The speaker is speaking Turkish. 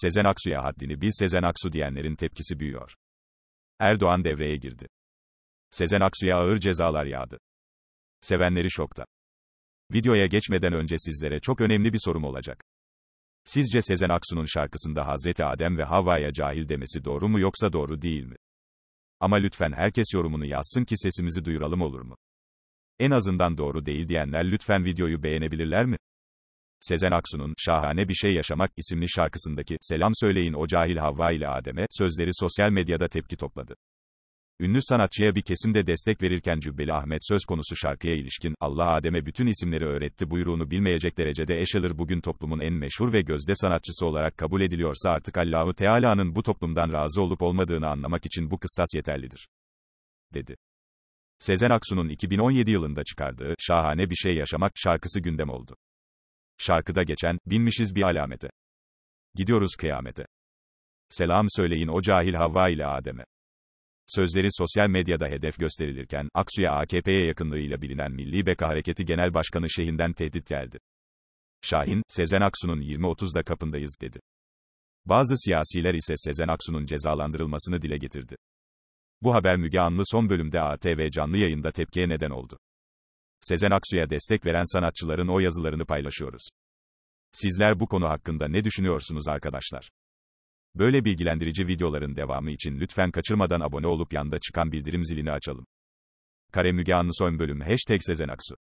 Sezen Aksu'ya haddini bil Sezen Aksu diyenlerin tepkisi büyüyor. Erdoğan devreye girdi. Sezen Aksu'ya ağır cezalar yağdı. Sevenleri şokta. Videoya geçmeden önce sizlere çok önemli bir sorum olacak. Sizce Sezen Aksu'nun şarkısında Hazreti Adem ve Havva'ya cahil demesi doğru mu yoksa doğru değil mi? Ama lütfen herkes yorumunu yazsın ki sesimizi duyuralım olur mu? En azından doğru değil diyenler lütfen videoyu beğenebilirler mi? Sezen Aksu'nun Şahane Bir Şey Yaşamak isimli şarkısındaki Selam Söyleyin O Cahil Havva ile Adem'e sözleri sosyal medyada tepki topladı. Ünlü sanatçıya bir kesim destek verirken Cübbeli Ahmet söz konusu şarkıya ilişkin Allah Adem'e bütün isimleri öğretti buyruğunu bilmeyecek derecede Eşalır bugün toplumun en meşhur ve gözde sanatçısı olarak kabul ediliyorsa artık Allahu Teala'nın bu toplumdan razı olup olmadığını anlamak için bu kıstas yeterlidir. dedi. Sezen Aksu'nun 2017 yılında çıkardığı Şahane Bir Şey Yaşamak şarkısı gündem oldu. Şarkıda geçen, binmişiz bir alamete. Gidiyoruz kıyamete. Selam söyleyin o cahil Havva ile Adem'e. Sözleri sosyal medyada hedef gösterilirken, Aksu'ya AKP'ye yakınlığıyla bilinen Milli Beka Hareketi Genel Başkanı Şehin'den tehdit geldi. Şahin, Sezen Aksu'nun 20-30'da kapındayız dedi. Bazı siyasiler ise Sezen Aksu'nun cezalandırılmasını dile getirdi. Bu haber Müge Anlı son bölümde ATV canlı yayında tepkiye neden oldu. Sezen Aksu'ya destek veren sanatçıların o yazılarını paylaşıyoruz. Sizler bu konu hakkında ne düşünüyorsunuz arkadaşlar? Böyle bilgilendirici videoların devamı için lütfen kaçırmadan abone olup yanda çıkan bildirim zilini açalım. Kare Müge Anlı son bölüm hashtag Sezen Aksu.